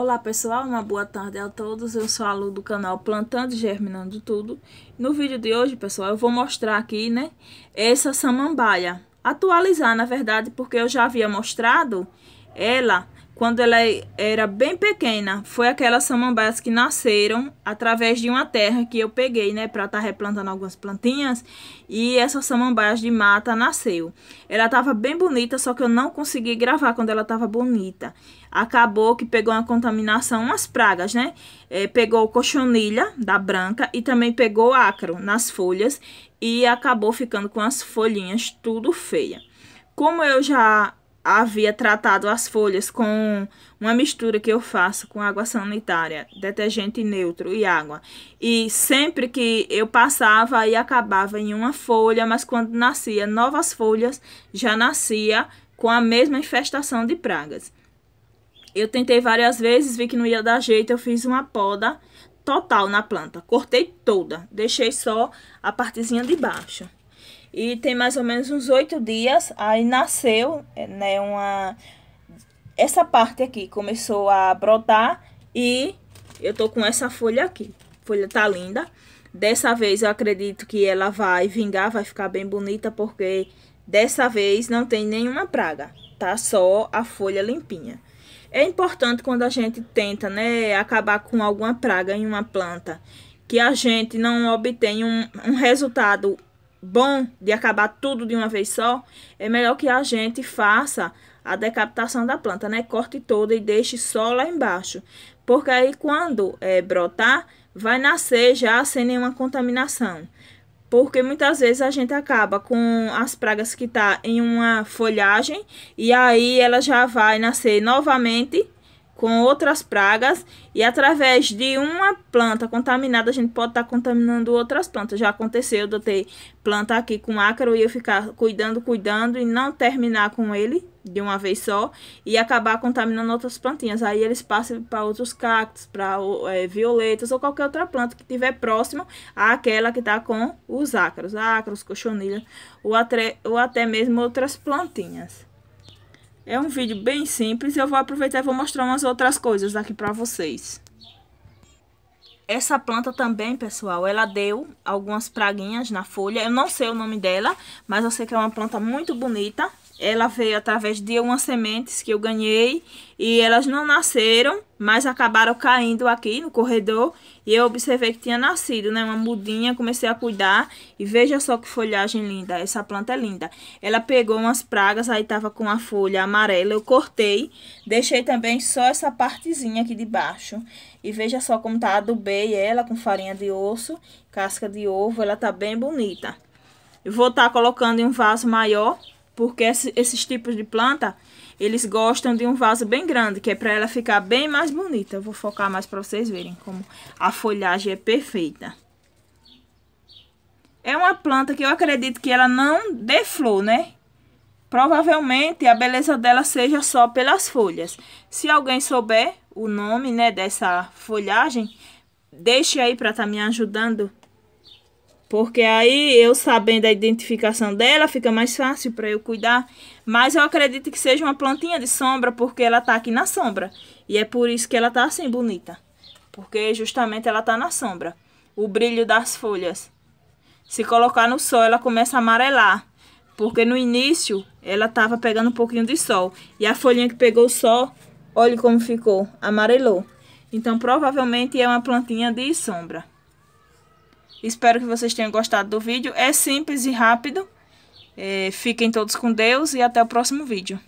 Olá pessoal, uma boa tarde a todos. Eu sou a Lu do canal Plantando e Germinando Tudo. No vídeo de hoje, pessoal, eu vou mostrar aqui, né, essa samambaia. Atualizar, na verdade, porque eu já havia mostrado ela quando ela era bem pequena, foi aquelas samambaias que nasceram através de uma terra que eu peguei, né, para estar tá replantando algumas plantinhas, e essa samambaia de mata nasceu. Ela tava bem bonita, só que eu não consegui gravar quando ela tava bonita. Acabou que pegou uma contaminação, umas pragas, né? É, pegou cochonilha da branca e também pegou ácaro nas folhas e acabou ficando com as folhinhas tudo feia. Como eu já havia tratado as folhas com uma mistura que eu faço com água sanitária, detergente neutro e água. E sempre que eu passava e acabava em uma folha, mas quando nascia novas folhas, já nascia com a mesma infestação de pragas. Eu tentei várias vezes, vi que não ia dar jeito, eu fiz uma poda total na planta, cortei toda, deixei só a partezinha de baixo e tem mais ou menos uns oito dias, aí nasceu, eh, né, uma... Essa parte aqui começou a brotar e eu tô com essa folha aqui. folha tá linda. Dessa vez eu acredito que ela vai vingar, vai ficar bem bonita, porque dessa vez não tem nenhuma praga, tá? Só a folha limpinha. É importante quando a gente tenta, né, acabar com alguma praga em uma planta, que a gente não obtenha um, um resultado bom de acabar tudo de uma vez só, é melhor que a gente faça a decapitação da planta, né? Corte toda e deixe só lá embaixo. Porque aí quando é, brotar, vai nascer já sem nenhuma contaminação. Porque muitas vezes a gente acaba com as pragas que tá em uma folhagem e aí ela já vai nascer novamente com outras pragas e através de uma planta contaminada a gente pode estar tá contaminando outras plantas. Já aconteceu de eu ter planta aqui com ácaro e eu ficar cuidando, cuidando e não terminar com ele de uma vez só e acabar contaminando outras plantinhas. Aí eles passam para outros cactos, para é, violetas ou qualquer outra planta que tiver próximo àquela que está com os ácaros, ácaros, cochonilha ou até, ou até mesmo outras plantinhas. É um vídeo bem simples eu vou aproveitar e vou mostrar umas outras coisas aqui para vocês. Essa planta também, pessoal, ela deu algumas praguinhas na folha. Eu não sei o nome dela, mas eu sei que é uma planta muito bonita ela veio através de umas sementes que eu ganhei e elas não nasceram, mas acabaram caindo aqui no corredor e eu observei que tinha nascido, né? Uma mudinha, comecei a cuidar e veja só que folhagem linda, essa planta é linda. Ela pegou umas pragas, aí tava com a folha amarela, eu cortei, deixei também só essa partezinha aqui de baixo e veja só como tá, adubei ela com farinha de osso, casca de ovo, ela tá bem bonita. Eu vou estar tá colocando em um vaso maior porque esses tipos de planta, eles gostam de um vaso bem grande, que é para ela ficar bem mais bonita. Eu vou focar mais para vocês verem como a folhagem é perfeita. É uma planta que eu acredito que ela não dê flor, né? Provavelmente a beleza dela seja só pelas folhas. Se alguém souber o nome, né, dessa folhagem, deixe aí para estar tá me ajudando porque aí eu sabendo a identificação dela, fica mais fácil para eu cuidar. Mas eu acredito que seja uma plantinha de sombra, porque ela tá aqui na sombra. E é por isso que ela tá assim bonita. Porque justamente ela tá na sombra. O brilho das folhas. Se colocar no sol, ela começa a amarelar. Porque no início, ela tava pegando um pouquinho de sol. E a folhinha que pegou o sol, olha como ficou. Amarelou. Então, provavelmente é uma plantinha de sombra. Espero que vocês tenham gostado do vídeo. É simples e rápido. É, fiquem todos com Deus e até o próximo vídeo.